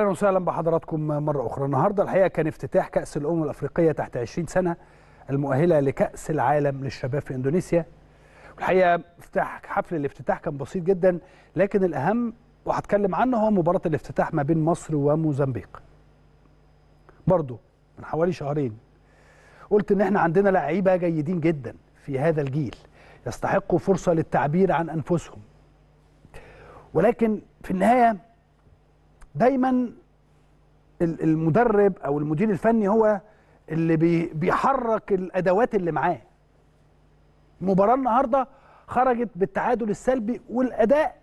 اهلا وسهلا بحضراتكم مره اخرى النهارده الحقيقه كان افتتاح كاس الامم الافريقيه تحت 20 سنه المؤهله لكاس العالم للشباب في اندونيسيا الحقيقه افتتاح حفل الافتتاح كان بسيط جدا لكن الاهم وهتكلم عنه هو مباراه الافتتاح ما بين مصر وموزمبيق برضه من حوالي شهرين قلت ان احنا عندنا لعيبه جيدين جدا في هذا الجيل يستحقوا فرصه للتعبير عن انفسهم ولكن في النهايه دايما المدرب او المدير الفني هو اللي بيحرك الادوات اللي معاه مباراه النهارده خرجت بالتعادل السلبي والاداء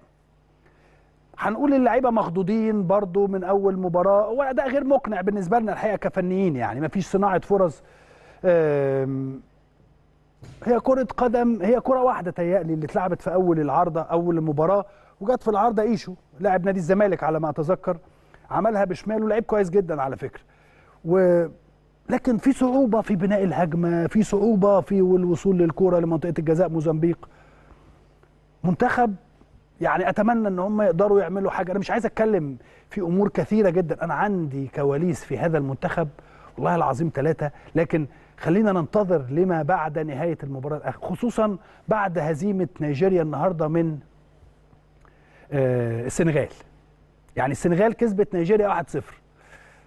هنقول اللعيبه مخضوضين برضو من اول مباراه اداء غير مقنع بالنسبه لنا الحقيقه كفنيين يعني مفيش صناعه فرص هي كرة قدم هي كرة واحدة تهيألي اللي اتلعبت في أول العارضة أول المباراة وجت في العارضة إيشو لاعب نادي الزمالك على ما أتذكر عملها بشماله لعيب كويس جدا على فكرة و لكن في صعوبة في بناء الهجمة في صعوبة في الوصول للكرة لمنطقة الجزاء موزمبيق منتخب يعني أتمنى أن هم يقدروا يعملوا حاجة أنا مش عايز أتكلم في أمور كثيرة جدا أنا عندي كواليس في هذا المنتخب والله العظيم ثلاثة لكن خلينا ننتظر لما بعد نهاية المباراة خصوصا بعد هزيمة نيجيريا النهاردة من آه، السنغال يعني السنغال كسبت نيجيريا 1-0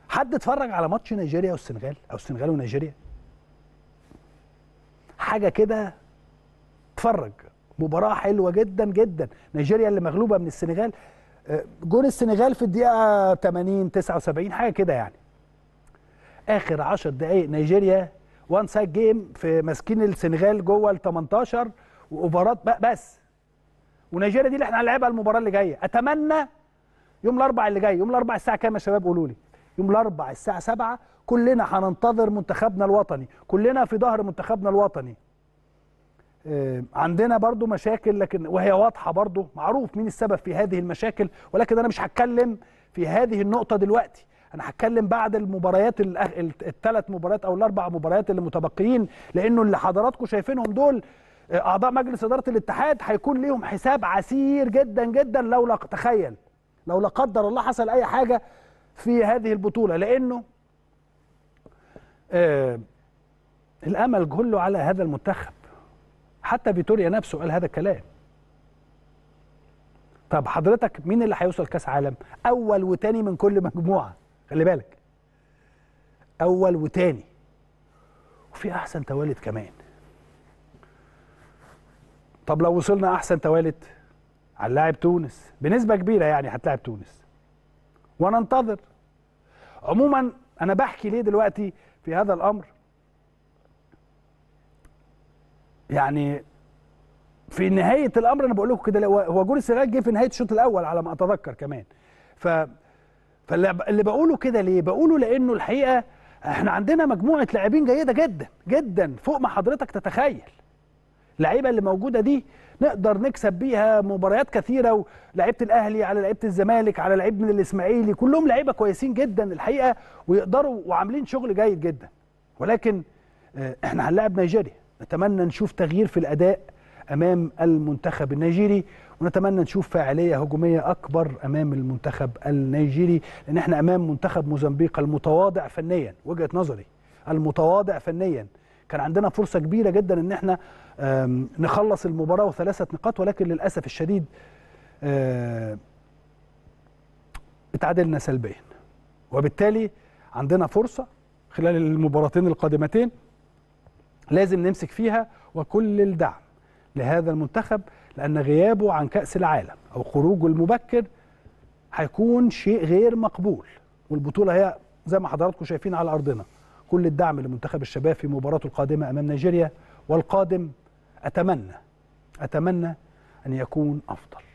حد اتفرج على ماتش نيجيريا والسنغال او السنغال ونيجيريا حاجة كده اتفرج مباراة حلوة جدا جدا نيجيريا اللي مغلوبة من السنغال آه، جون السنغال في الدقيقة 80 79 حاجة كده يعني اخر 10 دقائق نيجيريا وان سايد جيم في ماسكين السنغال جوه ال 18 واوفرات بس ونيجيريا دي اللي احنا هنلعبها المباراه اللي جايه اتمنى يوم الاربعاء اللي جاي يوم الاربعاء الساعه كام يا شباب قولوا لي يوم الاربعاء الساعه 7 كلنا هننتظر منتخبنا الوطني كلنا في ظهر منتخبنا الوطني آه، عندنا برضو مشاكل لكن وهي واضحه برضو معروف مين السبب في هذه المشاكل ولكن انا مش هتكلم في هذه النقطه دلوقتي انا هتكلم بعد المباريات الثلاث مباريات او الاربع مباريات اللي متبقيين لانه اللي حضراتكم شايفينهم دول آه، اعضاء مجلس اداره الاتحاد هيكون ليهم حساب عسير جدا جدا لو لا تخيل لو لا قدر الله حصل اي حاجه في هذه البطوله لانه آه الامل كله على هذا المنتخب حتى فيتوريا نفسه قال هذا الكلام طب حضرتك مين اللي هيوصل كاس عالم اول وتاني من كل مجموعه خلي بالك اول وتاني وفي احسن توالد كمان طب لو وصلنا احسن توالد هنلاعب تونس بنسبه كبيره يعني هتلاعب تونس وانا انتظر عموما انا بحكي ليه دلوقتي في هذا الامر يعني في نهايه الامر انا بقول لكم كده هو جول السنغال جه في نهايه الشوط الاول على ما اتذكر كمان ف فاللي بقوله كده ليه بقوله لانه الحقيقه احنا عندنا مجموعه لاعبين جيده جدا جدا فوق ما حضرتك تتخيل اللعيبه اللي موجوده دي نقدر نكسب بيها مباريات كثيره ولاعيبه الاهلي على لعيبه الزمالك على لعيب من الاسماعيلي كلهم لعيبه كويسين جدا الحقيقه ويقدروا وعاملين شغل جيد جدا ولكن آه، احنا هنلاعب نيجيريا نتمنى نشوف تغيير في الاداء امام المنتخب النيجيري ونتمنى نشوف فاعليه هجوميه اكبر امام المنتخب النيجيري لان احنا امام منتخب موزمبيق المتواضع فنيا وجهه نظري المتواضع فنيا كان عندنا فرصه كبيره جدا ان احنا نخلص المباراه وثلاثه نقاط ولكن للاسف الشديد اتعادلنا سلبيا وبالتالي عندنا فرصه خلال المباراتين القادمتين لازم نمسك فيها وكل الدعم لهذا المنتخب لأن غيابه عن كأس العالم أو خروجه المبكر هيكون شيء غير مقبول والبطولة هي زي ما حضراتكم شايفين على أرضنا كل الدعم لمنتخب الشباب في مباراته القادمة أمام نيجيريا والقادم أتمنى أتمنى أن يكون أفضل